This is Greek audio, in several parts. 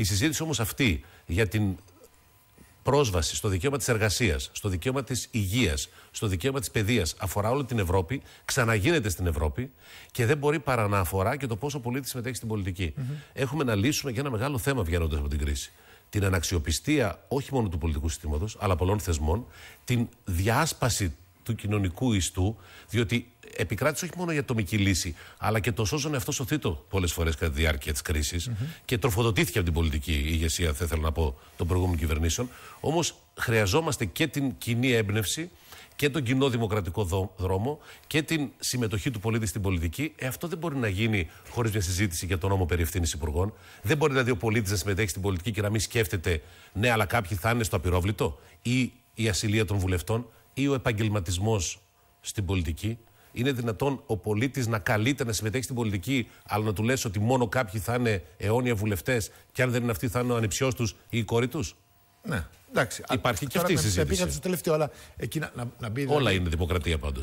Η συζήτηση όμως αυτή για την πρόσβαση στο δικαίωμα της εργασίας, στο δικαίωμα της υγείας, στο δικαίωμα της παιδείας αφορά όλη την Ευρώπη, ξαναγίνεται στην Ευρώπη και δεν μπορεί παρά να αφορά και το πόσο πολίτη συμμετέχει στην πολιτικη Έχουμε να λύσουμε και ένα μεγάλο θέμα βγαίνοντας από την κρίση. Την αναξιοπιστία όχι μόνο του πολιτικού συστήματος, αλλά πολλών θεσμών, την διάσπαση του κοινωνικού ιστού, διότι επικράτησε όχι μόνο η ατομική λύση, αλλά και το σώζον αυτό ο θήτο πολλές φορές κατά τη διάρκεια της κριση και τροφοδοτήθηκε από την πολιτική ηγεσία, θα ήθελα να πω, των προηγούμενων κυβερνήσεων. Όμως χρειαζόμαστε και την κοινή έμπνευση και τον κοινό δημοκρατικό δρόμο και την συμμετοχή του πολίτη στην πολιτική. Ε, αυτό δεν μπορεί να γίνει χωρίς μια συζήτηση για τον νόμο περί ευθύνης υπουργών. Δεν μπορεί δηλαδή ο πολίτης να συμμετέχει στην πολιτική και να μην σκέφτεται, ναι, αλλά κάποιοι θα είναι στο απειρόβλητο ή η ασυλία των βουλευτών ή ο επαγγελματισμός στην πολιτική. Είναι δυνατόν ο πολίτης να καλείται να συμμετέχει στην πολιτική, αλλά να του λες ότι μόνο κάποιοι θα είναι αιώνια βουλευτές και αν δεν είναι αυτοί θα είναι ο ανιψιός τους ή η κόρη τους. Ναι, εντάξει. Υπάρχει και αυτή η συζήτηση. Θα στο τελευταίο, αλλά εκεί να, να, να μπει. Όλα δηλαδή- είναι δημοκρατία πάντως.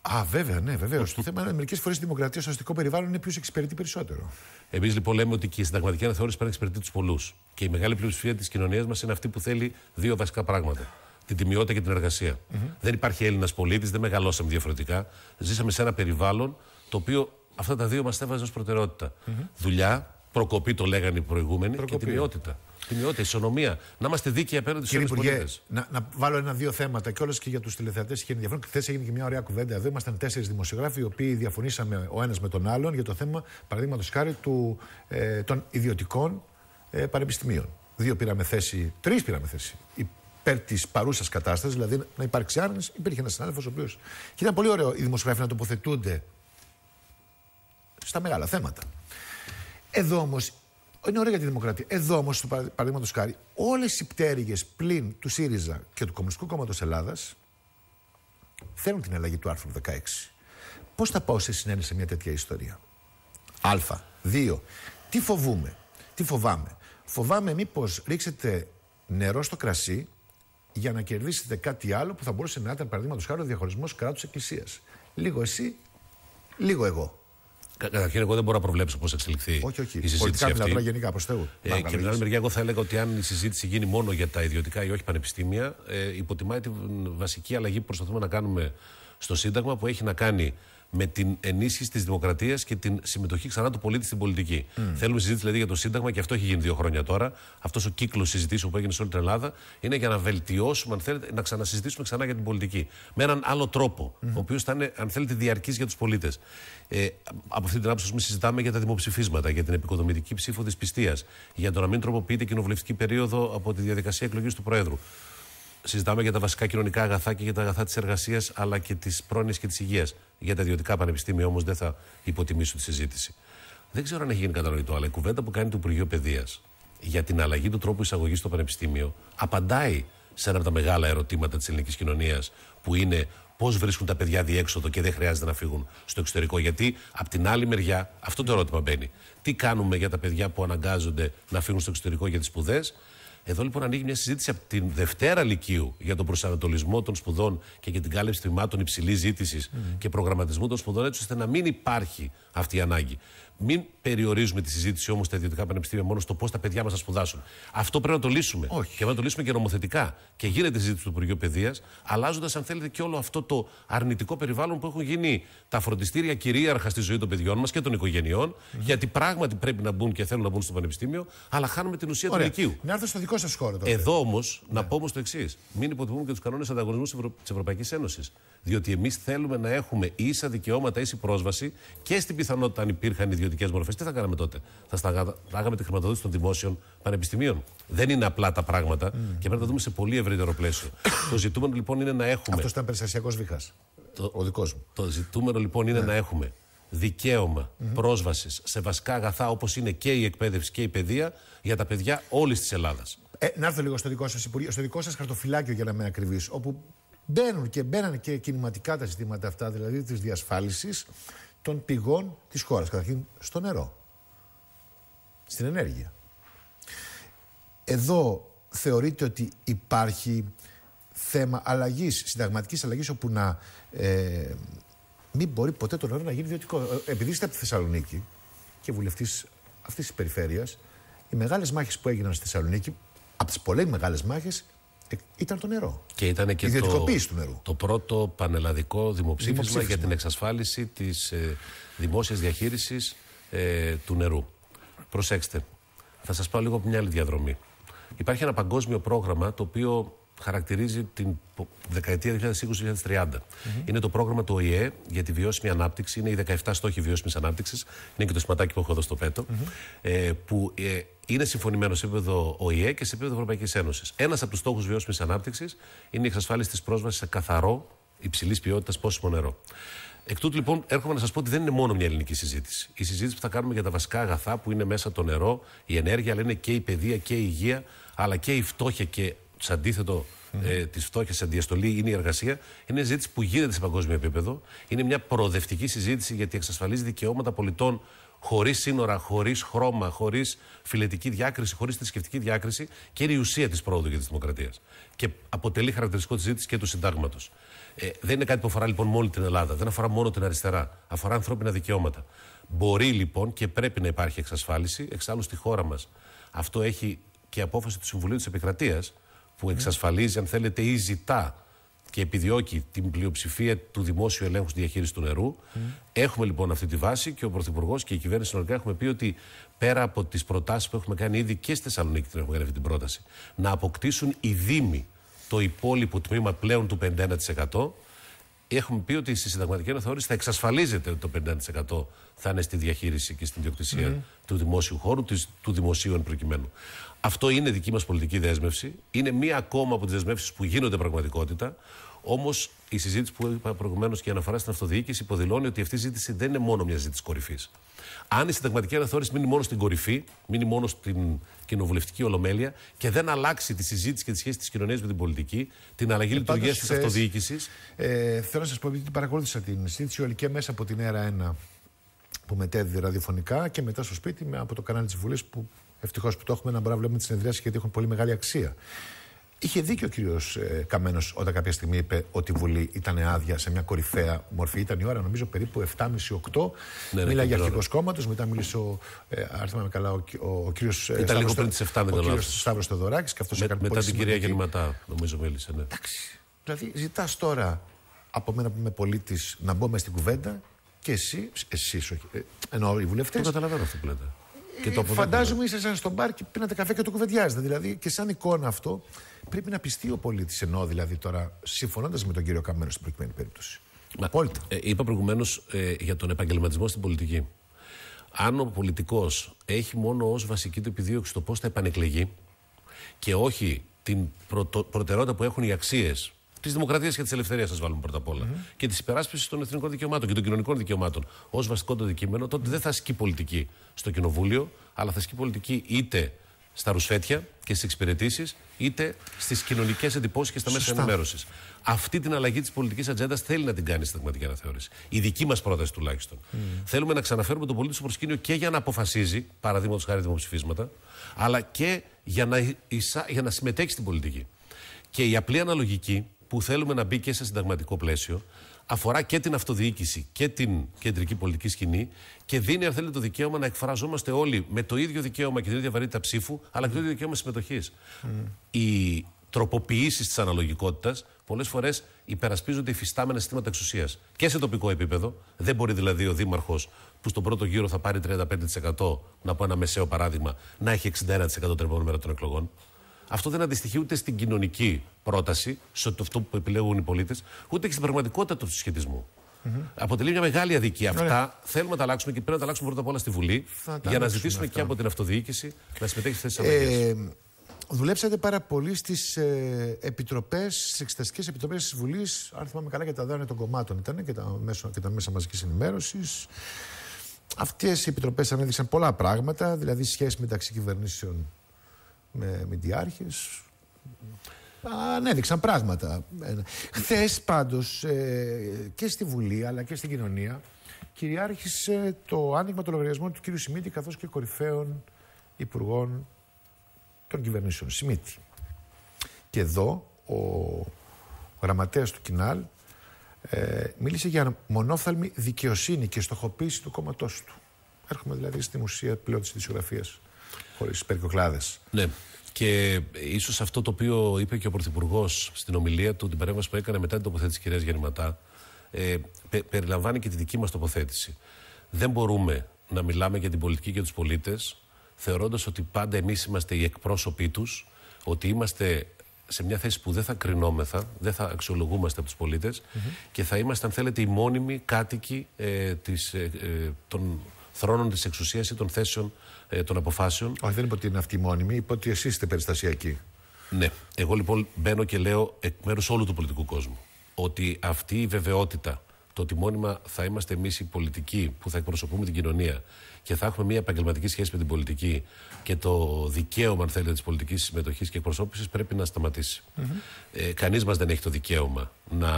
Α, βέβαια, ναι, βεβαίως. Το θέμα είναι μερικές φορές η δημοκρατία στο αστικό περιβάλλον είναι ποιο εξυπηρετεί περισσότερο. Εμείς λοιπόν λέμε ότι και η συνταγματική αναθεώρηση πρέπει να εξυπηρετεί τους πολλούς. Και η μεγάλη πλειοψηφία της κοινωνίας μας είναι αυτή που θέλει δύο βασικά πράγματα την τιμιότητα και την εργασια mm-hmm. Δεν υπάρχει Έλληνας πολίτης, δεν μεγαλώσαμε διαφορετικά. Ζήσαμε σε ένα περιβάλλον το οποίο αυτά τα δύο μας έβαζαν ως προτεραιοτητα mm-hmm. Δουλειά, προκοπή το λέγανε οι προηγούμενοι προκοπή. και τιμιότητα. Τιμιότητα, ισονομία. Να είμαστε δίκαιοι απέναντι στους πολίτες. Να, να βάλω ένα-δύο θέματα και όλε και για τους τηλεθεατές είχε ενδιαφέρον. Χθες έγινε και μια ωραία κουβέντα. Εδώ ήμασταν τέσσερις δημοσιογράφοι οι οποίοι διαφωνήσαμε ο ένας με τον άλλον για το θέμα, παραδείγματος χάρη, του, ε, των ιδιωτικών ε, πανεπιστημίων. Δύο πήραμε θέση, τρεις πήραμε θέση υπέρ της παρούσας κατάστασης, δηλαδή να υπάρξει άρνηση, υπήρχε ένας συνάδελφος ο οποίος. Και ήταν πολύ ωραίο οι δημοσιογράφοι να τοποθετούνται στα μεγάλα θέματα. Εδώ όμως, είναι ωραία για τη δημοκρατία. Εδώ όμως, παραδείγματος χάρη, όλες οι πτέρυγες πλην του ΣΥΡΙΖΑ και του Κομμουνιστικού Κόμματος Ελλάδας θέλουν την αλλαγή του άρθρου 16. Πώς θα πάω σε συνένεση σε μια τέτοια ιστορία. Α. 2. Τι φοβούμε. Τι φοβάμαι. Φοβάμαι μήπως ρίξετε νερό στο κρασί για να κερδίσετε κάτι άλλο που θα μπορούσε να ήταν παραδείγματος χάρη ο διαχωρισμός κράτου-εκκλησία. Λίγο εσύ, λίγο εγώ. Καταρχήν, εγώ δεν μπορώ να προβλέψω πώς θα εξελιχθεί όχι, όχι. η συζήτηση. Πολιτικά μιλάω γενικά προς Θεού. Ε, και από την άλλη μεριά, εγώ θα έλεγα ότι αν η συζήτηση γίνει μόνο για τα ιδιωτικά ή όχι πανεπιστήμια, ε, υποτιμάει τη βασική αλλαγή που προσπαθούμε να κάνουμε στο Σύνταγμα που έχει να κάνει με την ενίσχυση της δημοκρατίας και την συμμετοχή ξανά του πολίτη στην πολιτική. Θέλουμε συζήτηση δηλαδή, για το Σύνταγμα και αυτό έχει γίνει δύο χρόνια τώρα. Αυτός ο κύκλος συζητήσεων που έγινε σε όλη την Ελλάδα είναι για να βελτιώσουμε, αν θέλετε, να ξανασυζητήσουμε ξανά για την πολιτική. Με έναν άλλο τρόπο, ο οποίος θα είναι, αν θέλετε, διαρκής για τους πολίτες. Ε, από αυτή την άποψη, συζητάμε για τα δημοψηφίσματα, για την επικοδομητική ψήφο της πιστεία, για το να μην τροποποιείται κοινοβουλευτική περίοδο από τη διαδικασία εκλογής του Προέδρου συζητάμε για τα βασικά κοινωνικά αγαθά και για τα αγαθά της εργασίας αλλά και της πρόνοιας και της υγείας. Για τα ιδιωτικά πανεπιστήμια όμως δεν θα υποτιμήσω τη συζήτηση. Δεν ξέρω αν έχει γίνει κατανοητό, αλλά η κουβέντα που κάνει το Υπουργείο Παιδείας για την αλλαγή του τρόπου εισαγωγής στο πανεπιστήμιο απαντάει σε ένα από τα μεγάλα ερωτήματα της ελληνικής κοινωνίας που είναι πώς βρίσκουν τα παιδιά διέξοδο και δεν χρειάζεται να φύγουν στο εξωτερικό. Γιατί από την άλλη μεριά αυτό το ερώτημα μπαίνει. Τι κάνουμε για τα παιδιά που αναγκάζονται να φύγουν στο εξωτερικό για τις σπουδές εδώ λοιπόν ανοίγει μια συζήτηση από την Δευτέρα Λυκείου για τον προσανατολισμό των σπουδών και για την κάλυψη τμήματων υψηλής ζήτησης και προγραμματισμού των σπουδών, έτσι ώστε να μην υπάρχει αυτή η ανάγκη. Μην περιορίζουμε τη συζήτηση όμως στα ιδιωτικά πανεπιστήμια μόνο στο πώς τα παιδιά μας θα σπουδάσουν. Αυτό πρέπει να το λύσουμε. Όχι. Και πρέπει να το λύσουμε και νομοθετικά. Και γίνεται η συζήτηση του Υπουργείου Παιδείας, αλλάζοντας, αν θέλετε, και όλο αυτό το αρνητικό περιβάλλον που έχουν γίνει τα φροντιστήρια κυρίαρχα στη ζωή των παιδιών μας και των οικογενειών, mm-hmm. γιατί πράγματι πρέπει να μπουν και θέλουν να μπουν στο πανεπιστήμιο, αλλά χάνουμε την ουσία Ωραία. του λυκείου. Να έρθω στο δικό σας χώρο τώρα. Εδώ όμως, ναι. να πω όμως το εξής. Μην υποτιμούμε και τους κανόνες ανταγωνισμού της Ευρωπαϊκής Ένωσης. Διότι εμείς θέλουμε να έχουμε ίσα δικαιώματα, ίση πρόσβαση και στην πιθανότητα αν υπήρχαν ιδιωτικά ιδιωτικές μορφές, τι θα κάναμε τότε. Θα σταγάγαμε τη χρηματοδότηση των δημόσιων πανεπιστημίων. Δεν είναι απλά τα πράγματα και πρέπει να τα δούμε σε πολύ ευρύτερο πλαίσιο. το ζητούμενο λοιπόν είναι να έχουμε. Αυτός ήταν περιστασιακός βήχας. Ο δικός μου. Το ζητούμενο λοιπόν είναι ναι. να έχουμε δικαίωμα πρόσβασης σε βασικά αγαθά όπως είναι και η εκπαίδευση και η παιδεία για τα παιδιά όλης της Ελλάδας. Ε, να έρθω λίγο στο δικό σας υπουργείο, στο δικό σας χαρτοφυλάκιο για να είμαι ακριβή, όπου μπαίνουν και μπαίναν και κινηματικά τα ζητήματα αυτά, δηλαδή της διασφάλισης των πηγών της χώρας. Καταρχήν στο νερό, στην ενέργεια. Εδώ θεωρείται ότι υπάρχει θέμα αλλαγής, συνταγματικής αλλαγής, όπου να ε, μην μπορεί ποτέ το νερό να γίνει ιδιωτικό. Ε, επειδή είστε από τη Θεσσαλονίκη και βουλευτής αυτής της περιφέρειας, οι μεγάλες μάχες που έγιναν στη Θεσσαλονίκη, από τις πολλές μεγάλες μάχες, ε, ήταν το νερό. Και ήταν και η ιδιωτικοποίηση το, του νερού. Το πρώτο πανελλαδικό δημοψήφισμα, για την εξασφάλιση της ε, δημόσιας διαχείρισης ε, του νερού. Προσέξτε, θα σας πάω λίγο από μια άλλη διαδρομή. Υπάρχει ένα παγκόσμιο πρόγραμμα το οποίο χαρακτηρίζει την δεκαετία 2020-2030. Είναι το πρόγραμμα του ΟΗΕ για τη βιώσιμη ανάπτυξη. Είναι οι 17 στόχοι βιώσιμης ανάπτυξης. Είναι και το σηματάκι που έχω εδώ στο πετο ε, που είναι συμφωνημένο σε επίπεδο ΟΗΕ και σε επίπεδο Ευρωπαϊκής Ένωσης. Ένας από τους στόχους βιώσιμης ανάπτυξης είναι η εξασφάλιση της πρόσβασης σε καθαρό, υψηλής ποιότητας πόσιμο νερό. Εκ τούτου λοιπόν έρχομαι να σας πω ότι δεν είναι μόνο μια ελληνική συζήτηση. Η συζήτηση που θα κάνουμε για τα βασικά αγαθά που είναι μέσα το νερό, η ενέργεια, αλλά είναι και η παιδεία και η υγεία, αλλά και η φτώχεια και το αντιθετο ε, της φτώχειας, τη αντιαστολή είναι η εργασία. Είναι συζήτηση που γίνεται σε παγκόσμιο επίπεδο. Είναι μια προοδευτική συζήτηση γιατί εξασφαλίζει δικαιώματα πολιτών χωρίς σύνορα, χωρίς χρώμα, χωρίς φιλετική διάκριση, χωρίς θρησκευτική διάκριση και είναι η ουσία της πρόοδου και τη δημοκρατία. Και αποτελεί χαρακτηριστικό της ζήτησης και του συντάγματος. Ε, δεν είναι κάτι που αφορά λοιπόν μόνο την Ελλάδα, δεν αφορά μόνο την αριστερά, αφορά ανθρώπινα δικαιώματα. Μπορεί λοιπόν και πρέπει να υπάρχει εξασφάλιση, εξάλλου στη χώρα μας. Αυτό έχει και η απόφαση του Συμβουλίου της Επικρατείας που ναι. εξασφαλίζει, αν θέλετε, ή ζητά και επιδιώκει την πλειοψηφία του δημόσιου ελέγχου στη διαχείριση του νερού. Mm. Έχουμε λοιπόν αυτή τη βάση και ο Πρωθυπουργός και η κυβέρνηση συνολικά έχουμε πει ότι πέρα από τις προτάσεις που έχουμε κάνει ήδη και στη Θεσσαλονίκη την έχουμε κάνει αυτή την πρόταση, να αποκτήσουν οι Δήμοι το υπόλοιπο τμήμα πλέον του 51% έχουμε πει ότι στη συνταγματική αναθεώρηση θα εξασφαλίζεται ότι το 50% θα είναι στη διαχείριση και στην διοκτησια του δημόσιου χώρου, του δημοσίου εν προκειμένου. Αυτό είναι δική μας πολιτική δέσμευση. Είναι μία ακόμα από τις δεσμεύσεις που γίνονται πραγματικότητα. Όμως η συζήτηση που είπα προηγουμένως και η αναφορά στην αυτοδιοίκηση υποδηλώνει ότι αυτή η ζήτηση δεν είναι μόνο μια ζήτηση κορυφής. Αν η συνταγματική αναθεώρηση μείνει μόνο στην κορυφή, μείνει μόνο στην κοινοβουλευτική ολομέλεια και δεν αλλάξει τη συζήτηση και τη σχέση της κοινωνίας με την πολιτική, την αλλαγή ε, λειτουργίας τη αυτοδιοίκησης. Ε, θέλω να σας πω, επειδή την παρακολούθησα την συζήτηση μέσα από την ΕΡΑ 1 που μετέδιδε ραδιοφωνικά και μετά στο σπίτι με, από το κανάλι της Βουλής που ευτυχώς που το έχουμε να μπορούμε να βλέπουμε τι συνεδριάσει γιατί έχουν πολύ μεγάλη αξία. Είχε δίκιο ο κύριος ε, Καμένος όταν κάποια στιγμή είπε ότι η Βουλή ήταν άδεια σε μια κορυφαία μορφή. Ήταν η ώρα, νομίζω, περίπου 7.30-8. Ναι, Μίλαγε αρχηγός κόμματος, μετά μίλησε ο. Ε, καλά, ο, ο, ο κύριος Σταύρο Θεοδωράκη Μετά την κυρία Γελματά, νομίζω, μίλησε. Ναι. Εντάξει. Δηλαδή, ζητάς τώρα από μένα που είμαι πολίτης να μπω μέσα στην κουβέντα και εσύ, εσύ όχι, ε, εννοώ οι βουλευτές. Δεν καταλαβαίνω αυτό που λέτε. Ε, και το Φαντάζομαι ήσασταν στον μπαρ και πίνατε καφέ και το κουβεντιάζετε. Δηλαδή και σαν εικόνα αυτό πρέπει να πιστεί ο πολίτης, ενώ δηλαδή τώρα συμφωνώντας με τον κύριο Καμένο στην προκειμένη περίπτωση. Απόλυτα. Ε, είπα προηγουμένως ε, για τον επαγγελματισμό στην πολιτική. Αν ο πολιτικός έχει μόνο ως βασική του επιδίωξη το πώς θα επανεκλεγεί και όχι την προτο, προτεραιότητα που έχουν οι αξίες της δημοκρατίας και της ελευθερίας, σα βάλουμε πρώτα απ' ολα Και της υπεράσπισης των εθνικών δικαιωμάτων και των κοινωνικών δικαιωμάτων ως βασικό το αντικείμενο, τότε δεν θα ασκεί πολιτική στο κοινοβούλιο, αλλά θα ασκεί πολιτική είτε στα ρουσφέτια και στις εξυπηρετήσεις, είτε στις κοινωνικές εντυπώσεις και στα μέσα ενημέρωσης. Αυτή την αλλαγή της πολιτικής ατζέντας θέλει να την κάνει η συνταγματική αναθεώρηση. Η δική μας πρόταση τουλάχιστον. Mm. Θέλουμε να ξαναφέρουμε τον πολίτη στο προσκήνιο και για να αποφασίζει, παραδείγματος χάρη δημοψηφίσματα, αλλά και για να, εισα... για να συμμετέχει στην πολιτική. Και η απλή αναλογική που θέλουμε να μπει και σε συνταγματικό πλαίσιο αφορά και την αυτοδιοίκηση και την κεντρική πολιτική σκηνή και δίνει, αν θέλετε, το δικαίωμα να εκφραζόμαστε όλοι με το ίδιο δικαίωμα και την ίδια βαρύτητα ψήφου, αλλά και το ίδιο δικαίωμα συμμετοχής. Mm. Οι τροποποιήσεις της αναλογικότητας πολλές φορές υπερασπίζονται υφιστάμενα συστήματα εξουσίας και σε τοπικό επίπεδο. Δεν μπορεί δηλαδή ο Δήμαρχος που στον πρώτο γύρο θα πάρει 35%, να πω ένα μεσαίο παράδειγμα, να έχει 61% επόμενη μέρα των εκλογών αυτό δεν αντιστοιχεί ούτε στην κοινωνική πρόταση, σε αυτό που επιλέγουν οι πολίτες, ούτε και στην πραγματικότητα του συσχετισμου Αποτελεί μια μεγάλη αδικία. Ωραία. Αυτά θέλουμε να τα αλλάξουμε και πρέπει να τα αλλάξουμε πρώτα απ' όλα στη Βουλή για να ζητήσουμε και από την αυτοδιοίκηση να συμμετέχει στις θέσεις ε, Δουλέψατε πάρα πολύ στις ε, επιτροπές, στις εξεταστικές επιτροπές της Βουλής. Αν θυμάμαι καλά, για τα δάνεια των κομμάτων ήταν και τα, μέσα μαζικής ενημέρωσης. Αυτές οι επιτροπές ανέδειξαν πολλά πράγματα, δηλαδή σχέση μεταξύ κυβερνήσεων με μηντιάρχε. Ανέδειξαν πράγματα. Ε, Χθες πάντως ε, και στη Βουλή αλλά και στην κοινωνία κυριάρχησε το άνοιγμα των λογαριασμών του κ. Σιμίτη καθώς και κορυφαίων υπουργών των κυβερνήσεων. Σιμίτη. Και εδώ ο γραμματέας του Κινάλ ε, μίλησε για μονόφθαλμη δικαιοσύνη και στοχοποίηση του κόμματός του. Έρχομαι δηλαδή στη μουσία πλέον τη δημοσιογραφία. Χωρί περικοκλάδε. Ναι. Και ίσως αυτό το οποίο είπε και ο Πρωθυπουργός στην ομιλία του, την παρέμβαση που έκανε μετά την τοποθέτηση της κυρίας Γερματά, ε, περιλαμβάνει και τη δική μας τοποθέτηση. Δεν μπορούμε να μιλάμε για την πολιτική και τους πολίτες, θεωρώντας ότι πάντα εμείς είμαστε οι εκπρόσωποι τους, ότι είμαστε σε μια θέση που δεν θα κρινόμεθα, δεν θα αξιολογούμαστε από τους πολιτε και θα είμαστε, αν θέλετε, οι μόνιμοι κάτοικοι ε, της, ε, ε θρόνων της εξουσίας ή των θέσεων ε, των αποφάσεων. Όχι, δεν είπα ότι είναι αυτή η μόνιμη, είπα ότι εσείς είστε περιστασιακοί. Ναι. Εγώ λοιπόν μπαίνω και λέω εκ μέρους όλου του πολιτικού κόσμου ότι αυτή η βεβαιότητα, το ότι μόνιμα θα είμαστε εμείς οι πολιτικοί που θα εκπροσωπούμε την κοινωνία και θα έχουμε μια επαγγελματική σχέση με την πολιτική και το δικαίωμα, αν θέλετε, της πολιτικής συμμετοχής και εκπροσώπησης πρέπει να σταματησει Ε, Κανείς μας δεν έχει το δικαίωμα να,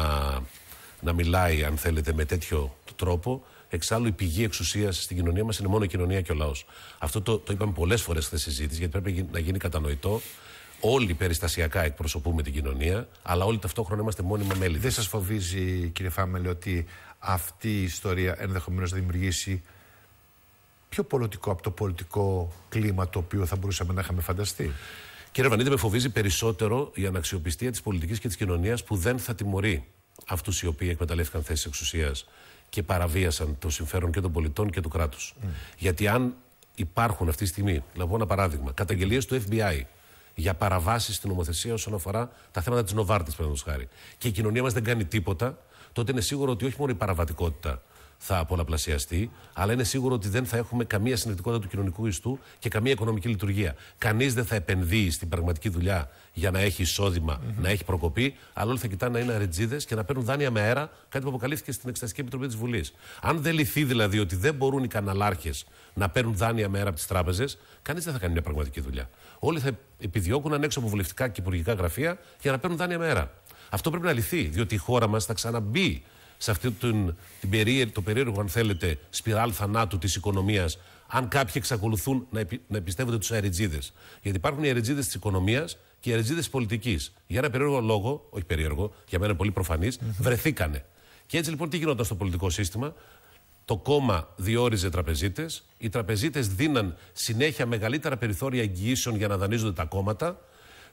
να μιλάει, αν θέλετε, με τέτοιο τρόπο Εξάλλου, η πηγή εξουσίας στην κοινωνία μας είναι μόνο η κοινωνία και ο λαός. Αυτό το, το είπαμε πολλές φορές στη συζήτηση, γιατί πρέπει να γίνει κατανοητό. Όλοι περιστασιακά εκπροσωπούμε την κοινωνία, αλλά όλοι ταυτόχρονα είμαστε μόνιμα μέλη. Δεν σας φοβίζει, κύριε Φάμελε, ότι αυτή η ιστορία ενδεχομένως θα δημιουργήσει πιο πολιτικό από το πολιτικό κλίμα το οποίο θα μπορούσαμε να είχαμε φανταστεί. Κύριε Βανίδη, με φοβίζει περισσότερο η αναξιοπιστία της πολιτικής και της κοινωνίας που δεν θα τιμωρεί αυτούς οι οποίοι εκμεταλλεύτηκαν θέσεις εξουσίας και παραβίασαν το συμφέρον και των πολιτών και του κράτους. Mm. Γιατί αν υπάρχουν αυτή τη στιγμή, πω ένα παράδειγμα, καταγγελίες του FBI για παραβάσεις στην νομοθεσία όσον αφορά τα θέματα της Νοβάρτης, παραδείγματος χάρη, και η κοινωνία μας δεν κάνει τίποτα, τότε είναι σίγουρο ότι όχι μόνο η παραβατικότητα θα πολλαπλασιαστεί, αλλά είναι σίγουρο ότι δεν θα έχουμε καμία συνεκτικότητα του κοινωνικού ιστού και καμία οικονομική λειτουργία. Κανείς δεν θα επενδύει στην πραγματική δουλειά για να έχει να έχει προκοπή, αλλά όλοι θα κοιτάνε να είναι αρετζίδες και να παίρνουν δάνεια με αέρα, κάτι που αποκαλύφθηκε στην Εξεταστική Επιτροπή της Βουλής. Αν δεν λυθεί δηλαδή ότι δεν μπορούν οι καναλάρχες να παίρνουν δάνεια με αέρα από τις τράπεζες, κανείς δεν θα κάνει μια πραγματική δουλειά. Όλοι θα επιδιώκουν έξω από βουλευτικά και υπουργικά γραφεία για να παίρνουν δάνεια με αέρα. Αυτό πρέπει να λυθεί, διότι η χώρα μας θα ξαναμπεί σε αυτή την, την περίεργο, το περίεργο, αν θέλετε, σπιράλ θανάτου της οικονομίας, αν κάποιοι εξακολουθούν να, επι, να εμπιστεύονται τους αεριτζίδες. Γιατί υπάρχουν οι αεριτζίδες της οικονομίας και οι αεριτζίδες της πολιτικής. Για ένα περίεργο λόγο, όχι περίεργο, για μένα πολύ προφανής, βρεθήκανε. Και έτσι λοιπόν τι γινόταν στο πολιτικό σύστημα. Το κόμμα διόριζε τραπεζίτες, οι τραπεζίτες δίναν συνέχεια μεγαλύτερα περιθώρια εγγυήσεων για να δανείζονται τα κόμματα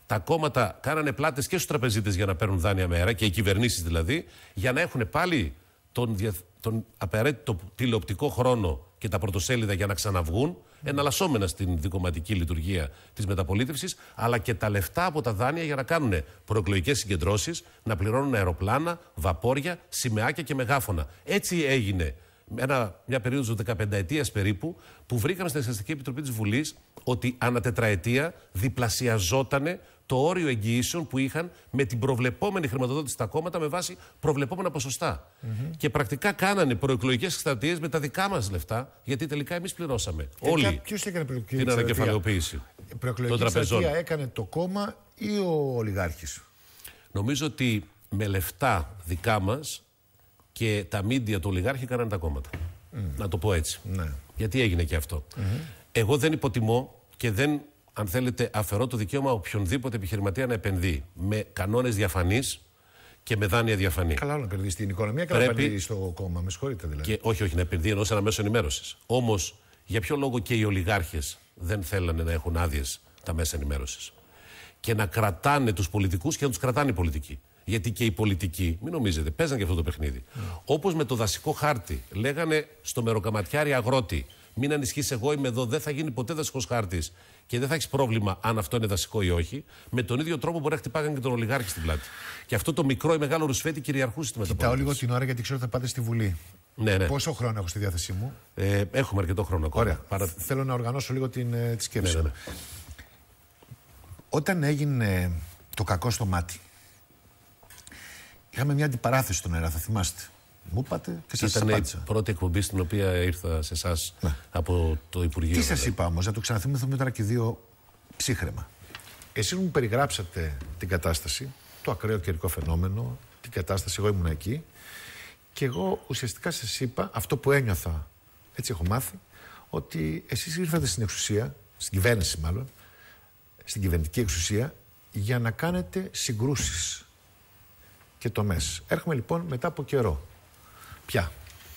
τα κόμματα κάνανε πλάτες και στους τραπεζίτες για να παίρνουν δάνεια μέρα και οι κυβερνήσεις δηλαδή, για να έχουν πάλι τον, τον απαραίτητο τηλεοπτικό χρόνο και τα πρωτοσέλιδα για να ξαναβγούν, εναλλασσόμενα στην δικοματική λειτουργία της μεταπολίτευσης, αλλά και τα λεφτά από τα δάνεια για να κάνουν προεκλογικές συγκεντρώσεις, να πληρώνουν αεροπλάνα, βαπόρια, σημαία και μεγάφωνα. Έτσι έγινε ένα, μια περίοδος 15 ετία περίπου, που βρήκαμε στην Εξεταστική Επιτροπή της Βουλής ότι ανά τετραετία διπλασιαζόταν το όριο εγγυήσεων που είχαν με την προβλεπόμενη χρηματοδότηση στα κόμματα με βάση προβλεπόμενα Και πρακτικά κάνανε προεκλογικές εκστρατείες με τα δικά μας λεφτά, γιατί τελικά εμείς πληρώσαμε. Όλοι. Ποιος έκανε προεκλογική Την ανακεφαλαιοποίηση. Προεκλογική εκστρατεία έκανε το κόμμα ή ο Ολιγάρχης. Νομίζω ότι με λεφτά δικά μας και τα μίντια του Ολιγάρχη κάνανε τα κόμματα. Να το πω έτσι. Ναι. Γιατί έγινε και αυτο Εγώ δεν υποτιμώ και δεν αν θέλετε, αφαιρώ το δικαίωμα οποιονδήποτε επιχειρηματία να επενδύει με κανόνες διαφανή και με δάνεια διαφανή. Καλά να επενδύει στην οικονομία και να επενδύσει στο κόμμα, με συγχωρείτε δηλαδή. Και, όχι, όχι, να επενδύει ενός ένα μέσο ενημέρωσης. Όμως, για ποιο λόγο και οι ολιγάρχες δεν θέλανε να έχουν άδειες τα μέσα ενημέρωσης. Και να κρατάνε τους πολιτικούς και να τους κρατάνε οι πολιτικοί. Γιατί και οι πολιτικοί, μην νομίζετε, παίζανε και αυτό το παιχνίδι. Mm. Ναι. Όπως με το δασικό χάρτη, λέγανε στο μεροκαματιάρι αγρότη, μην ανισχύσει, εγώ είμαι εδώ, δεν θα γίνει ποτέ δασικός χάρτης και δεν θα έχεις πρόβλημα αν αυτό είναι δασικό ή όχι. Με τον ίδιο τρόπο μπορεί να χτυπάγανε και τον Ολιγάρχη στην πλάτη. Και αυτό το μικρό ή μεγάλο ρουσφέτη κυριαρχούσε στη μεταπολίτευση. Κοιτάω λίγο την ώρα γιατί ξέρω ότι θα πάτε στη Βουλή. Ναι, ναι. Πόσο χρόνο έχω στη διάθεσή μου. Ε, έχουμε αρκετό χρόνο ακόμα. Ωραία. Θέλω να οργανώσω λίγο την, ε, τη σκέψη. Ναι, ναι, ναι, Όταν έγινε το κακό στο μάτι, είχαμε μια αντιπαράθεση στον αέρα, θα θυμάστε. Μου είπατε και σα Ήταν η πρώτη εκπομπή στην οποία ήρθα σε εσάς ναι. από το Υπουργείο. Τι σας είπα όμως, να το ξαναθυμηθούμε τώρα και δύο ψύχρεμα. Εσείς μου περιγράψατε την κατάσταση, το ακραίο καιρικό φαινόμενο, την κατάσταση. Εγώ ήμουν εκεί και εγώ ουσιαστικά σας είπα αυτό που ένιωθα. Έτσι έχω μάθει ότι εσείς ήρθατε στην εξουσία, στην κυβέρνηση μάλλον, στην κυβερνητική εξουσία για να κάνετε συγκρούσεις και τομές. Έρχομαι λοιπόν μετά από καιρό πια.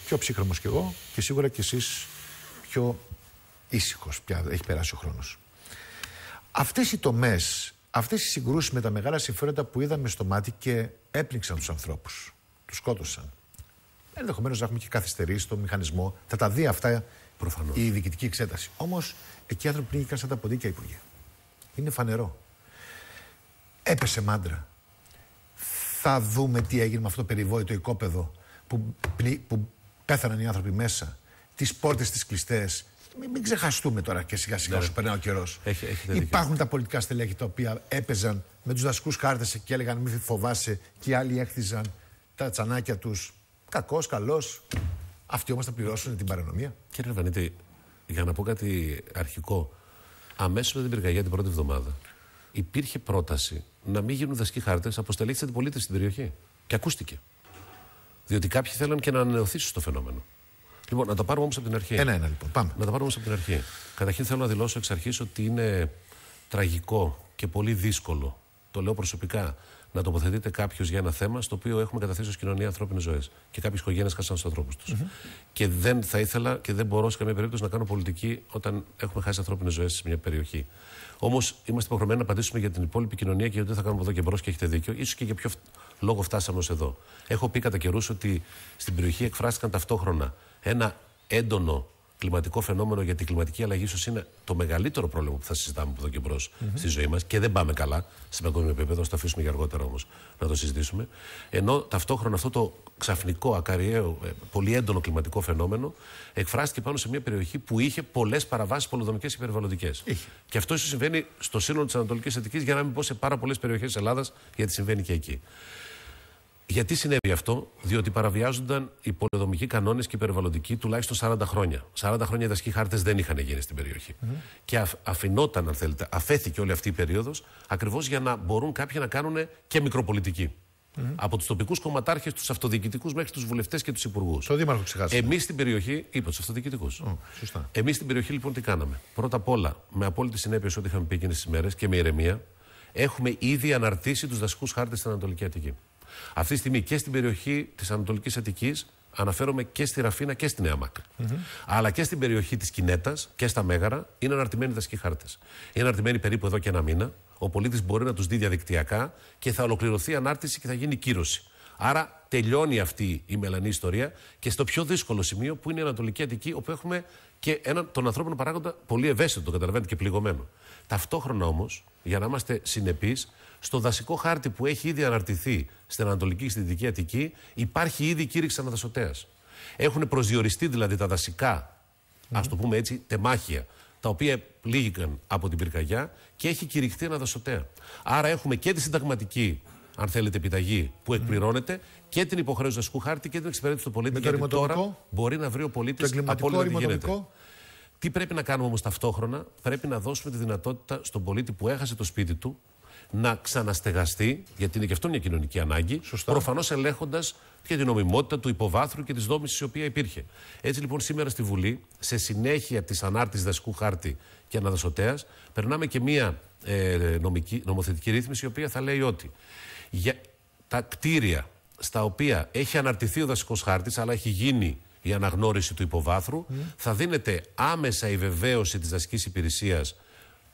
Πιο ψύχρωμος κι εγώ και σίγουρα κι εσείς πιο ήσυχος πια. Έχει περάσει ο χρόνος. Αυτές οι τομές, αυτές οι συγκρούσεις με τα μεγάλα συμφέροντα που είδαμε στο μάτι και έπνιξαν τους ανθρώπους. Τους σκότωσαν. Ενδεχομένως να έχουμε και καθυστερήσει το μηχανισμό. Θα τα δει αυτά Προφανώς. η διοικητική εξέταση. Όμως εκεί οι άνθρωποι πνίγηκαν σαν τα ποντίκια, Υπουργέ. Είναι φανερό. Έπεσε μάντρα. Θα δούμε τι έγινε με αυτό το περιβόητο οικόπεδο που, που πέθαναν οι άνθρωποι μέσα, τις πόρτες τις κλειστές. Μην, ξεχαστούμε τώρα και σιγά σιγά ναι. περνάει ο καιρός. Υπάρχουν τα πολιτικά στελέχη τα οποία έπαιζαν με τους δασκούς χάρτες και έλεγαν μη φοβάσαι και οι άλλοι έκτιζαν τα τσανάκια τους. Κακός, καλός. Αυτοί όμως θα πληρώσουν την παρανομία. Κύριε Βανίτη, για να πω κάτι αρχικό. Αμέσως με την πυρκαγιά την πρώτη εβδομάδα υπήρχε πρόταση να μην γίνουν δασικοί χάρτε, στελέχη τη αντιπολίτευση στην περιοχή. Και ακούστηκε. Διότι κάποιοι θέλουν και να ανανεωθήσουν στο φαινόμενο. Λοιπόν, να τα πάρουμε όμως από την αρχή. Ένα-ένα λοιπόν. Πάμε. Να τα πάρουμε όμως από την αρχή. Καταρχήν θέλω να δηλώσω εξ αρχής ότι είναι τραγικό και πολύ δύσκολο, το λέω προσωπικά, να τοποθετείται κάποιο για ένα θέμα στο οποίο έχουμε καταθέσει ως κοινωνία ανθρώπινες ζωές. Και κάποιες οικογένειες χάσαν τους ανθρώπους τους. Mm-hmm. Και δεν θα ήθελα και δεν μπορώ σε καμία περίπτωση να κάνω πολιτική όταν έχουμε χάσει ανθρώπινες ζωές σε μια περιοχή. Όμως είμαστε υποχρεωμένοι να απαντήσουμε για την υπόλοιπη κοινωνία και ότι θα κάνουμε εδώ και μπρος και έχετε δίκιο. σω και για πιο λόγω φτάσαμε ως εδώ. Έχω πει κατά καιρούς ότι στην περιοχή εκφράστηκαν ταυτόχρονα ένα έντονο κλιματικό φαινόμενο γιατί η κλιματική αλλαγή ίσως είναι το μεγαλύτερο πρόβλημα που θα συζητάμε από εδώ και μπρος στη ζωή μας και δεν πάμε καλά σε παγκόσμιο επίπεδο. Θα το αφήσουμε για αργότερα όμως να το συζητήσουμε. Ενώ ταυτόχρονα αυτό το ξαφνικό, ακαριαίο, ε, πολύ έντονο κλιματικό φαινόμενο εκφράστηκε πάνω σε μια περιοχή που είχε πολλές παραβάσεις πολυδομικές και περιβαλλοντικές. Και αυτό ίσως συμβαίνει στο σύνολο της Ανατολικής Αττικής για να μην πω σε πάρα πολλές περιοχές της Ελλάδας γιατί συμβαίνει και εκεί. Γιατί συνέβη αυτό, διότι παραβιάζονταν οι πολεοδομικοί κανόνες και οι περιβαλλοντικοί τουλάχιστον 40 χρόνια. 40 χρόνια οι δασικοί χάρτες δεν είχαν γίνει στην περιοχή. Mm-hmm. Και αφινόταν, αν θέλετε, αφέθηκε όλη αυτή η περίοδος ακριβώς για να μπορούν κάποιοι να κάνουν και μικροπολιτική. Mm-hmm. Από τους τοπικούς κομματάρχες, τους αυτοδιοικητικούς μέχρι τους βουλευτές και τους υπουργούς. Το Δήμαρχο ξεχάσαμε. Εμείς στην περιοχή, είπα τους αυτοδιοικητικούς. Εμείς στην περιοχή λοιπόν τι κάναμε. Πρώτα απ' όλα, με απόλυτη συνέπεια ό,τι είχαμε πει εκείνες τις μέρες και με ηρεμία, έχουμε ήδη αναρτήσει τους δασκού χάρτες στην Ανατολική Αττική. Αυτή τη στιγμή και στην περιοχή της Ανατολικής Αττικής, αναφέρομαι και στη Ραφίνα και στη Νέα Αλλά και στην περιοχή της Κινέτας και στα Μέγαρα είναι αναρτημένοι δασικοί χάρτες. Είναι αναρτημένοι περίπου εδώ και ένα μήνα. Ο πολίτης μπορεί να τους δει διαδικτυακά και θα ολοκληρωθεί η ανάρτηση και θα γίνει κύρωση. Άρα τελειώνει αυτή η μελανή ιστορία και στο πιο δύσκολο σημείο που είναι η Ανατολική Αττική, όπου έχουμε και έναν, τον ανθρώπινο παράγοντα πολύ ευαίσθητο, καταλαβαίνετε, και πληγωμένο. Ταυτόχρονα όμως, για να είμαστε συνεπείς, στο δασικό χάρτη που έχει ήδη αναρτηθεί στην Ανατολική και στην Δυτική Αττική, υπάρχει ήδη κήρυξη αναδασωτέα. Έχουν προσδιοριστεί δηλαδή τα δασικά, mm. Ναι. ας το πούμε έτσι, τεμάχια, τα οποία πλήγηκαν από την πυρκαγιά και έχει κηρυχθεί αναδασωτέα. Άρα έχουμε και τη συνταγματική αν θέλετε, επιταγή που ναι. εκπληρώνεται και την υποχρέωση του δασικού χάρτη και την εξυπηρέτηση του πολίτη. Γιατί τώρα μπορεί να βρει ο πολίτης απόλυτα τι γίνεται. Τι πρέπει να κάνουμε όμως ταυτόχρονα, πρέπει να δώσουμε τη δυνατότητα στον πολίτη που έχασε το σπίτι του να ξαναστεγαστεί, γιατί είναι και αυτό μια κοινωνική ανάγκη, προφανώς ελέγχοντας και την νομιμότητα του υποβάθρου και της δόμησης η οποία υπήρχε. Έτσι λοιπόν σήμερα στη Βουλή, σε συνέχεια της ανάρτησης δασικού χάρτη και αναδασωτέα, περνάμε και μια ε, νομική, νομοθετική ρύθμιση η οποία θα λέει ότι για τα κτίρια στα οποία έχει αναρτηθεί ο δασικός χάρτης, αλλά έχει γίνει η αναγνώριση του υποβάθρου, θα δίνεται άμεσα η βεβαίωση της δασικής υπηρεσίας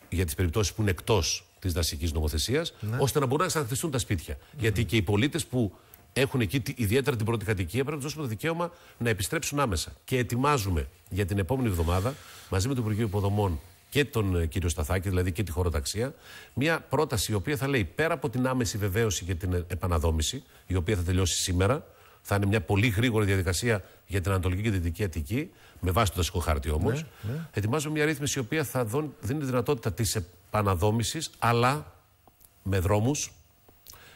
για τις περιπτώσεις που είναι εκτός της δασικής νομοθεσίας, ναι. ώστε να μπορούν να εξαρτηθούν τα σπίτια. Ναι. Γιατί και οι πολίτες που έχουν εκεί ιδιαίτερα την πρώτη κατοικία πρέπει να τους δώσουμε το δικαίωμα να επιστρέψουν άμεσα. Και ετοιμάζουμε για την επόμενη εβδομάδα μαζί με το Υπουργείο Υποδομών και τον ε, κύριο Σταθάκη, δηλαδή και τη χωροταξία, μια πρόταση η οποία θα λέει πέρα από την άμεση βεβαίωση για την ε, επαναδόμηση, η οποία θα τελειώσει σήμερα, θα είναι μια πολύ γρήγορη διαδικασία για την Ανατολική και Δυτική Αττική, με βάση το δασικό χάρτη όμως. Ναι, ναι. Ετοιμάζουμε μια ρύθμιση η οποία θα δίνει τη δυνατότητα της αλλά με δρόμους,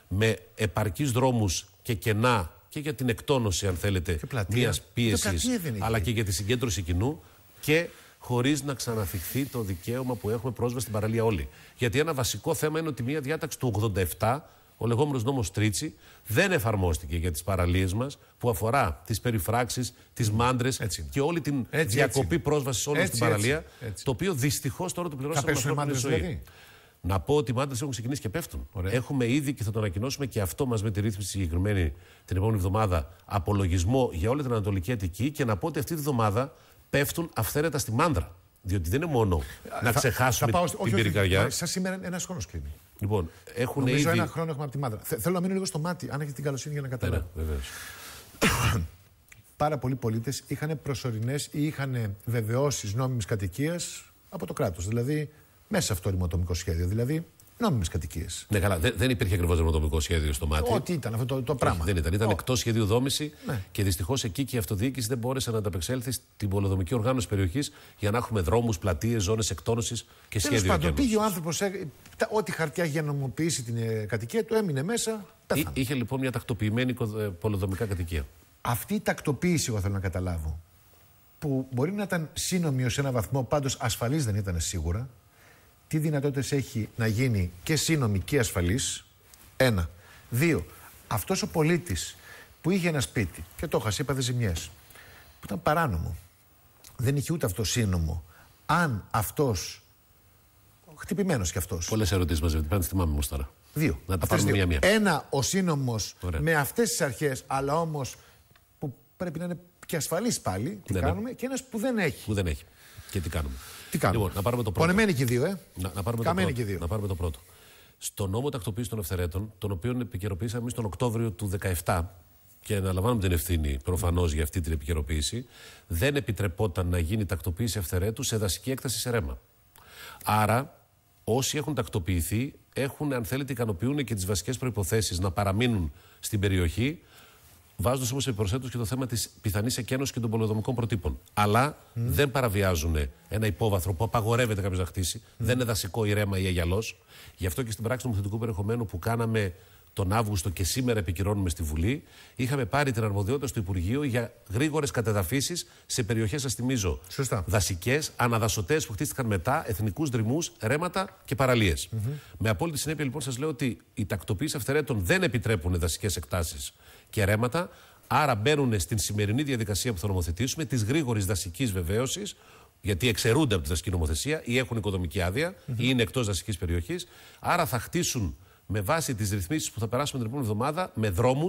με επαρκείς δρόμους και κενά και για την εκτόνωση, αν θέλετε, μια πίεση, αλλά και για τη συγκέντρωση κοινού και χωρίς να ξαναφυχθεί το δικαίωμα που έχουμε πρόσβαση στην παραλία όλοι. Γιατί ένα βασικό θέμα είναι ότι μια διάταξη του 87 ο λεγόμενος νόμος Τρίτσι, δεν εφαρμόστηκε για τις παραλίες μας, που αφορά τις περιφράξεις, τις μάντρε και όλη την διακοπή έτσι. πρόσβασης όλων στην παραλία. Έτσι, το οποίο δυστυχώς τώρα το πληρώσαμε με ανθρώπινη ζωή. Δηλαδή? Να πω ότι οι μάντρες έχουν ξεκινήσει και πέφτουν. Έχουμε ήδη και θα το ανακοινώσουμε και αυτό μαζί με τη ρύθμιση συγκεκριμένη την επόμενη εβδομάδα απολογισμό για όλη την Ανατολική Αττική και να πω ότι αυτή τη εβδομάδα πέφτουν αυθαίρετα στη μάντρα. Διότι δεν είναι μόνο να ξεχάσουμε την πυρκαγιά. Σα σήμερα ένας χρόνος κλείνει. Λοιπόν, έχουν Νομίζω ήδη... ένα χρόνο έχουμε από τη μάδρα. Θέλω να μείνω λίγο στο μάτι, αν έχετε την καλοσύνη για να καταλάβω. Πάρα πολλοί πολίτες είχαν προσωρινές ή είχαν βεβαιώσεις νόμιμης κατοικίας από το κράτος. Δηλαδή, μέσα το ρημοτομικό σχέδιο. Δηλαδή, νόμιμες κατοικίες. Ναι, καλά. Δεν, δεν υπήρχε ακριβώς δρομοδομικό σχέδιο στο μάτι. Ό,τι ήταν αυτό το, το πράγμα. δεν ήταν. Ήταν εκτός σχεδίου δόμηση ναι. και δυστυχώς εκεί και η αυτοδιοίκηση δεν μπόρεσε να ανταπεξέλθει στην πολεοδομική οργάνωση περιοχής για να έχουμε δρόμους, πλατείες, ζώνες εκτόνωσης και σχέδιο. Τέλο πήγε ο άνθρωπος, ε, ό,τι χαρτιά για να νομοποιήσει την ε, κατοικία του έμεινε μέσα. είχε λοιπόν μια τακτοποιημένη ε, πολεοδομικά κατοικία. Αυτή η τακτοποίηση, εγώ θέλω να καταλάβω, που μπορεί να ήταν σύνομη ως ένα βαθμό, πάντως ασφαλής δεν ήταν σίγουρα, τι δυνατότητες έχει να γίνει και σύνομη και ασφαλής. Ένα. Δύο. Αυτός ο πολίτης που είχε ένα σπίτι και το είχα, ζημιές, ζημιές, που ήταν παράνομο, δεν είχε ούτε αυτό σύνομο. Αν αυτός. Χτυπημένος κι αυτός. Πολλές ερωτήσεις μαζί, πάντα θυμάμαι όμως τώρα. Δύο. Να τα πάρουμε μία-μία. Ένα ο σύνομος με αυτές τις αρχές, αλλά όμως που πρέπει να είναι και ασφαλής πάλι, τι ναι, ναι. κάνουμε, ναι. και ένας που δεν έχει. Που δεν έχει. Και τι κάνουμε. Τι κάνουμε. Λοιπόν, να πάρουμε το πρώτο. Πονεμένοι και οι δύο, ε. Να, να πάρουμε το πρώτο. και δύο. Να πάρουμε το πρώτο. Στο νόμο τακτοποίησης των ευθερέτων, τον οποίο επικαιροποίησαμε εμείς τον Οκτώβριο του 2017 και αναλαμβάνουμε την ευθύνη προφανώς για αυτή την επικαιροποίηση, δεν επιτρεπόταν να γίνει τακτοποίηση ευθερέτου σε δασική έκταση σε ρέμα. Άρα, όσοι έχουν τακτοποιηθεί έχουν, αν θέλετε, ικανοποιούν και τις βασικές προποθέσει να παραμείνουν στην περιοχή βάζοντας όμως επιπροσθέτω και το θέμα της πιθανής εκένωσης και των πολεοδομικών προτύπων. Αλλά δεν παραβιάζουν ένα υπόβαθρο που απαγορεύεται κάποιος να χτίσει. Δεν είναι δασικό η ρέμα ή αγιαλός. Γι' αυτό και στην πράξη του νομοθετικού περιεχομένου που κάναμε τον Αύγουστο και σήμερα επικυρώνουμε στη Βουλή, είχαμε πάρει την αρμοδιότητα στο Υπουργείο για γρήγορες κατεδαφίσεις σε περιοχές, σας θυμίζω. Σωστά. Δασικές, αναδασωτές που χτίστηκαν μετά, εθνικούς δρυμούς, ρέματα και παραλιε Με απόλυτη συνέπεια, λοιπόν, σας λέω ότι οι τακτοποίησεις αυθαιρέτων δεν επιτρέπουν δασικές εκτάσεις και ρέματα. Άρα μπαίνουν στην σημερινή διαδικασία που θα νομοθετήσουμε της γρήγορης δασικής βεβαίωσης, γιατί εξαιρούνται από τη δασική νομοθεσία ή έχουν οικοδομική ή είναι εκτός δασικής περιοχής. Άρα θα χτίσουν με βάση τις ρυθμίσεις που θα περάσουμε την επόμενη εβδομάδα με δρόμους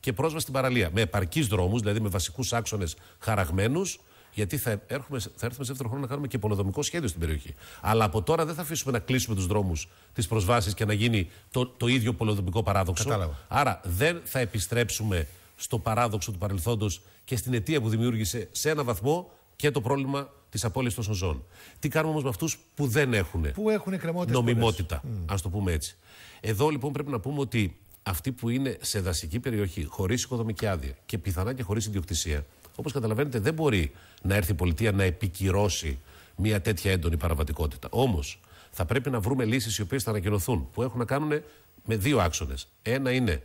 και πρόσβαση στην παραλία. Με επαρκείς δρόμους, δηλαδή με βασικούς άξονες χαραγμένους, γιατί θα, έρχουμε, θα έρθουμε σε δεύτερο χρόνο να κάνουμε και πολεοδομικό σχέδιο στην περιοχή. Αλλά από τώρα δεν θα αφήσουμε να κλείσουμε τους δρόμους της προσβάσης και να γίνει το, το ίδιο πολεοδομικό παράδοξο. Άρα δεν θα επιστρέψουμε στο παράδοξο του παρελθόντος και στην αιτία που δημιούργησε σε ένα βαθμό και το πρόβλημα της απώλειας των ζώων. Τι κάνουμε όμως με αυτούς που δεν έχουν, που έχουν νομιμότητα, ας το πούμε έτσι. Εδώ λοιπόν πρέπει να πούμε ότι αυτοί που είναι σε δασική περιοχή, χωρίς οικοδομική άδεια και πιθανά και χωρίς ιδιοκτησία, Όπως καταλαβαίνετε, δεν μπορεί να έρθει η πολιτεία να επικυρώσει μια τέτοια έντονη παραβατικότητα. Όμως, θα πρέπει να βρούμε λύσεις οι οποίες θα ανακοινωθούν, που έχουν να κάνουν με δύο άξονες. Ένα είναι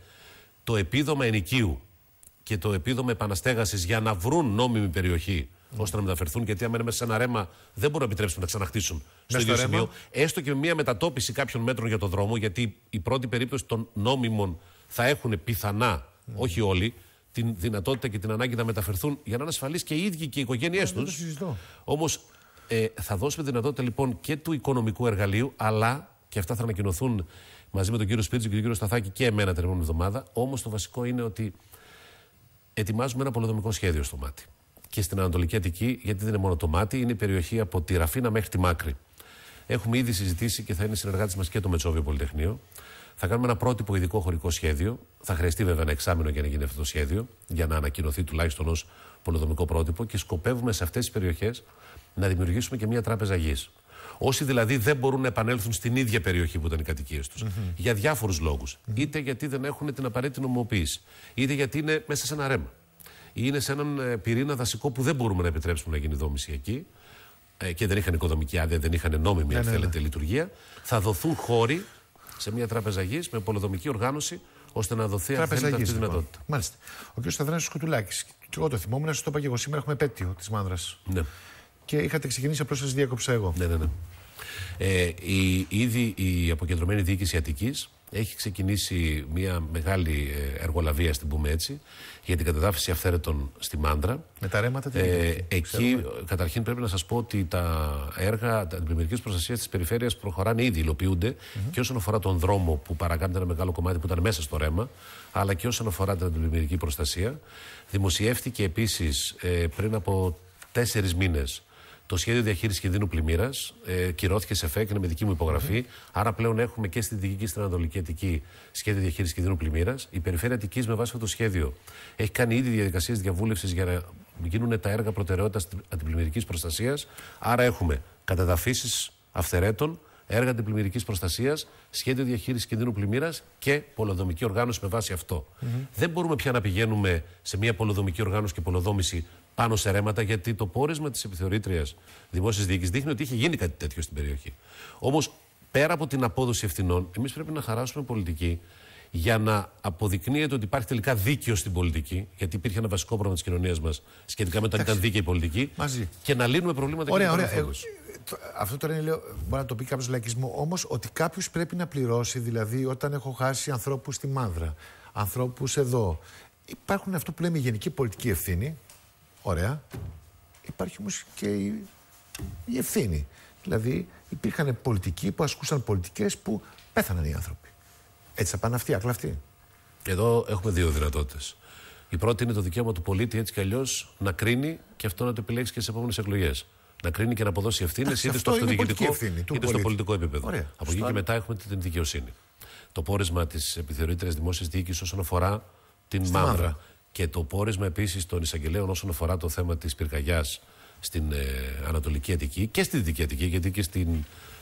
το επίδομα ενοικίου και το επίδομα επαναστέγασης για να βρουν νόμιμη περιοχή ώστε να μεταφερθούν. Γιατί, αν μένουμε μέσα σε ένα ρέμα, δεν μπορούν να επιτρέψουν να ξαναχτίσουν στο ίδιο σημείο. Έστω και με μια μετατόπιση κάποιων μέτρων για τον δρόμο, γιατί η πρώτη περίπτωση των νόμιμων θα έχουν πιθανά, όχι όλοι, την δυνατότητα και την ανάγκη να μεταφερθούν για να είναι ασφαλείς και οι ίδιοι και οι οικογένειές ε, του. Όμως ε, θα δώσουμε δυνατότητα λοιπόν και του οικονομικού εργαλείου, αλλά και αυτά θα ανακοινωθούν μαζί με τον κύριο Σπίτζη και τον κύριο Σταθάκη και εμένα την επόμενη εβδομάδα. Όμως το βασικό είναι ότι ετοιμάζουμε ένα πολεοδομικό σχέδιο στο μάτι. Και στην Ανατολική Αττική, γιατί δεν είναι μόνο το μάτι, είναι η περιοχή από τη Ραφίνα μέχρι τη Μάκρη. Έχουμε ήδη συζητήσει και θα είναι συνεργάτης μας και το Μετσόβιο Πολυτεχνείο θα κάνουμε ένα πρότυπο ειδικό χωρικό σχέδιο. Θα χρειαστεί βέβαια ένα εξάμεινο για να γίνει αυτό το σχέδιο, για να ανακοινωθεί τουλάχιστον ως πολυδομικό πρότυπο και σκοπεύουμε σε αυτές τις περιοχές να δημιουργήσουμε και μια τράπεζα γης. Όσοι δηλαδή δεν μπορούν να επανέλθουν στην ίδια περιοχή που ήταν οι κατοικίες τους. Για διάφορους λόγους. Είτε γιατί δεν έχουν την απαραίτητη νομοποίηση, είτε γιατί είναι μέσα σε ένα ρέμα. Ή είναι σε έναν ε, πυρήνα δασικό που δεν μπορούμε να επιτρέψουμε να γίνει δόμηση εκεί. Ε, και δεν είχαν οικοδομική άδεια, δεν είχαν νόμιμη, αν ναι, ναι, θέλετε, ναι. λειτουργία. Θα δοθούν χώροι σε μια τράπεζα γης με πολυδομική οργάνωση ώστε να δοθεί αυτή τη λοιπόν. δυνατότητα. Μάλιστα. Ο κ. Σταυράκη Κουτουλάκη. Και εγώ το θυμόμουν, σας το είπα και εγώ σήμερα, έχουμε επέτειο της μάνδρας. Ναι. Και είχατε ξεκινήσει, απλώς σας διέκοψα εγώ. Ναι, ναι, ναι. Ε, η, ήδη η αποκεντρωμένη διοίκηση Αττικής έχει ξεκινήσει μια μεγάλη ε, εργολαβία, στην πούμε έτσι, για την κατεδάφιση αυθαίρετων στη Μάντρα. Με τα ρέματα τι ε, Εκεί, καταρχήν πρέπει να σας πω ότι τα έργα την πλημμυρική προστασίας της περιφέρειας προχωράνε ήδη, υλοποιούνται mm-hmm. και όσον αφορά τον δρόμο που παρακάμπτει ένα μεγάλο κομμάτι που ήταν μέσα στο ρέμα, αλλά και όσον αφορά την πλημμυρική προστασία. Δημοσιεύτηκε επίσης ε, πριν από τέσσερις μήνες το σχέδιο διαχείρισης κινδύνου πλημμύρας ε, κυρώθηκε σε ΦΕΚ, είναι με δική μου υπογραφη Άρα πλέον έχουμε και στην Δυτική στην Ανατολική Αττική σχέδιο διαχείρισης κινδύνου πλημμύρας. Η Περιφέρεια Αττικής με βάση αυτό το σχέδιο έχει κάνει ήδη διαδικασίες διαβούλευσης για να γίνουν τα έργα προτεραιότητας αντιπλημμυρικής προστασίας. Άρα έχουμε καταδαφίσεις αυθερέτων, έργα αντιπλημμυρικής προστασίας, σχέδιο διαχείρισης κινδύνου πλημμύρας και πολεοδομική οργάνωση με βάση Δεν μπορούμε πια να πηγαίνουμε σε μια πολεοδομική οργάνωση και πολεοδόμηση πάνω σε ρέματα, γιατί το πόρισμα της επιθεωρήτριας δημόσιας διοίκησης δείχνει ότι είχε γίνει κάτι τέτοιο στην περιοχή. Όμως, πέρα από την απόδοση ευθυνών, εμείς πρέπει να χαράσουμε πολιτική για να αποδεικνύεται ότι υπάρχει τελικά δίκαιο στην πολιτική, γιατί υπήρχε ένα βασικό πρόβλημα της κοινωνίας μας σχετικά με το αν ήταν δίκαιη η πολιτική, Μαζί. και να λύνουμε προβλήματα ωραία, ωραία. Ε, αυτό τώρα είναι, λέω, μπορεί να το πει κάποιος λαϊκισμό, όμως ότι κάποιος πρέπει να πληρώσει, δηλαδή όταν έχω χάσει ανθρώπους στη μάνδρα, ανθρώπους εδώ. Υπάρχουν αυτό που λέμε γενική πολιτική ευθύνη, Ωραία. Υπάρχει όμως και η, η ευθύνη. Δηλαδή υπήρχαν πολιτικοί που ασκούσαν πολιτικές που πέθαναν οι άνθρωποι. Έτσι θα πάνε αυτοί, άκλα αυτοί. Εδώ έχουμε δύο δυνατότητες. Η πρώτη είναι το δικαίωμα του πολίτη έτσι κι αλλιώς να κρίνει και αυτό να το επιλέξει και στι επόμενες εκλογές. Να κρίνει και να αποδώσει ευθύνες είτε στο αυτοδιοικητικό είτε στο πολιτικό επίπεδο. Ωραία. Από εκεί και μετά έχουμε την δικαιοσύνη. Το πόρισμα της επιθεωρήτριας δημόσιας διοίκησης όσον αφορά την μαύρα και το πόρισμα επίσης των εισαγγελέων όσον αφορά το θέμα της πυρκαγιάς στην ε, Ανατολική Αττική και στη Δυτική Αττική, γιατί και στην,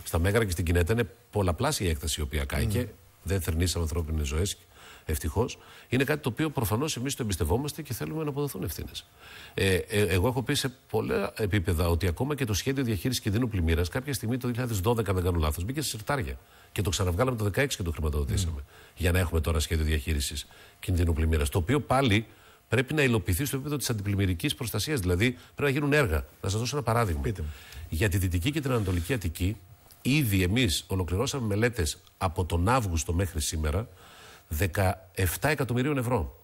στα Μέγαρα και στην Κινέτα είναι πολλαπλάσια η έκταση η οποία κάηκε. Mm. Δεν θρυνήσαμε ανθρώπινες ζωές, ευτυχώς. Είναι κάτι το οποίο προφανώς εμείς το εμπιστευόμαστε και θέλουμε να αποδοθούν ευθύνες. Ε, ε, εγώ έχω πει σε πολλά επίπεδα ότι ακόμα και το σχέδιο διαχείρισης κινδύνου πλημμύρας κάποια στιγμή το 2012, δεν κάνω λάθος, μπήκε σε σερτάρια. Και το ξαναβγάλαμε το 2016 και το χρηματοδοτήσαμε. Mm. Για να έχουμε τώρα σχέδιο διαχείρισης κινδύνου πλημμύρας. Το οποίο πάλι πρέπει να υλοποιηθεί στο επίπεδο της αντιπλημμυρικής προστασίας. Δηλαδή πρέπει να γίνουν έργα. Να σας δώσω ένα παράδειγμα. Πείτε Για τη Δυτική και την Ανατολική Αττική, ήδη εμείς ολοκληρώσαμε μελέτες από τον Αύγουστο μέχρι σήμερα 17 εκατομμυρίων ευρώ.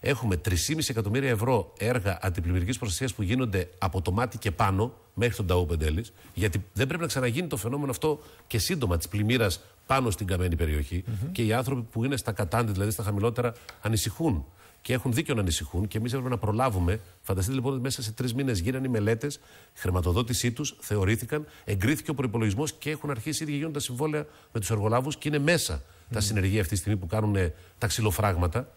Έχουμε 3,5 εκατομμύρια ευρώ έργα αντιπλημμυρικής προστασίας που γίνονται από το μάτι και πάνω μέχρι τον Ταού Πεντέλης, γιατί δεν πρέπει να ξαναγίνει το φαινόμενο αυτό και σύντομα της πλημμύρας πάνω στην καμένη Και οι άνθρωποι που είναι στα κατάντη, δηλαδή στα χαμηλότερα, ανησυχούν και έχουν δίκιο να ανησυχούν και εμείς έπρεπε να προλάβουμε. Φανταστείτε λοιπόν ότι μέσα σε τρεις μήνες γίνανε οι μελέτες, χρηματοδότησή τους θεωρήθηκαν, εγκρίθηκε ο προπολογισμό και έχουν αρχίσει ήδη γίνονται τα συμβόλαια με τους εργολάβους και είναι τα συνεργεία αυτή τη στιγμή που κάνουν τα ξυλοφράγματα.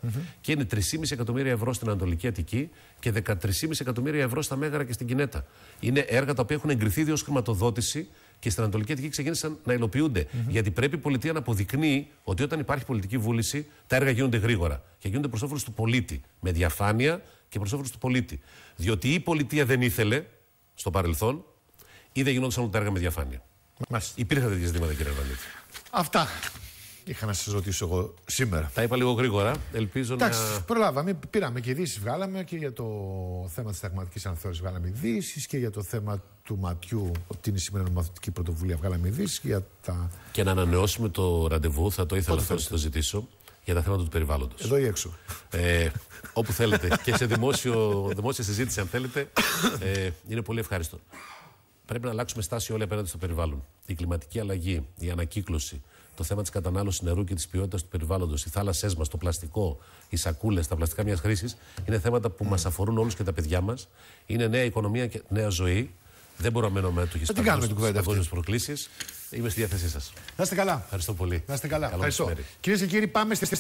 Και είναι 3,5 εκατομμύρια ευρώ στην Ανατολική Αττική και 13,5 εκατομμύρια ευρώ στα Μέγαρα και στην Κινέτα. Είναι έργα τα οποία έχουν εγκριθεί ως χρηματοδότηση και στην Ανατολική Αττική ξεκίνησαν να υλοποιουνται Γιατί πρέπει η πολιτεία να αποδεικνύει ότι όταν υπάρχει πολιτική βούληση, τα έργα γίνονται γρήγορα και γίνονται προς του πολίτη. Με διαφάνεια και προς του πολίτη. Διότι η πολιτεία δεν ήθελε στο παρελθόν ή δεν γινόντουσαν τα έργα με διαφάνεια. Μάλιστα. Υπήρχαν τέτοια ζητήματα, κύριε Βαλίτη. Αυτά είχα να σας ρωτήσω εγώ σήμερα. Τα είπα λίγο γρήγορα. Ελπίζω Εντάξει, να. προλάβαμε. Πήραμε και ειδήσεις, βγάλαμε και για το θέμα της ταγματικής ανθεώρηση βγάλαμε ειδήσεις και για το θέμα του ματιού, ότι είναι σήμερα νομοθετική πρωτοβουλία, βγάλαμε ειδήσεις και τα. Και να ανανεώσουμε το ραντεβού, θα το ήθελα να το ζητήσω για τα θέματα του περιβάλλοντος. Εδώ ή έξω. Ε, όπου θέλετε. και σε δημόσιο, δημόσια συζήτηση, αν θέλετε. Ε, είναι πολύ ευχάριστο. Πρέπει να αλλάξουμε στάση όλοι απέναντι στο περιβάλλον. Η κλιματική αλλαγή, η ανακύκλωση, το θέμα της κατανάλωσης νερού και της ποιότητας του περιβάλλοντος, οι θάλασσές μας, το πλαστικό, οι σακούλες, τα πλαστικά μιας χρήσης, είναι θέματα που mm. μας αφορούν όλους και τα παιδιά μας. Είναι νέα οικονομία και νέα ζωή. Δεν μπορώ να μένω με ατοχή στην προκλήσεις. Είμαι στη διάθεσή σας. Να είστε καλά. Ευχαριστώ πολύ. Να είστε καλά. Κυρίες και κύριοι, πάμε στη.